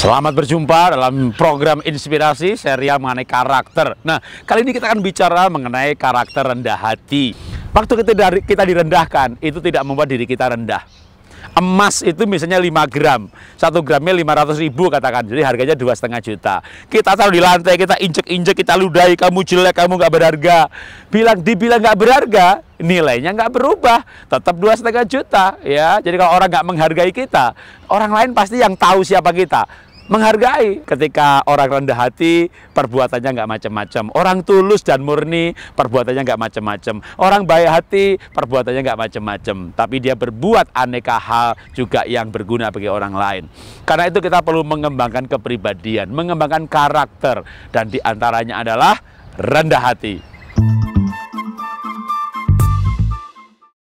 Selamat berjumpa dalam program inspirasi serial mengenai karakter. Nah, kali ini kita akan bicara mengenai karakter rendah hati. Waktu kita dari kita direndahkan, itu tidak membuat diri kita rendah. Emas itu misalnya 5 gram, 1 gramnya 500 ribu katakan, jadi harganya dua setengah juta. Kita taruh di lantai, kita injek-injek, kita ludahi, kamu jelek, kamu nggak berharga. Bilang dibilang nggak berharga, nilainya nggak berubah, tetap dua setengah juta ya. Jadi kalau orang nggak menghargai kita, orang lain pasti yang tahu siapa kita menghargai ketika orang rendah hati perbuatannya nggak macam-macam orang tulus dan murni perbuatannya nggak macam-macam orang baik hati perbuatannya nggak macam-macam tapi dia berbuat aneka hal juga yang berguna bagi orang lain karena itu kita perlu mengembangkan kepribadian mengembangkan karakter dan diantaranya adalah rendah hati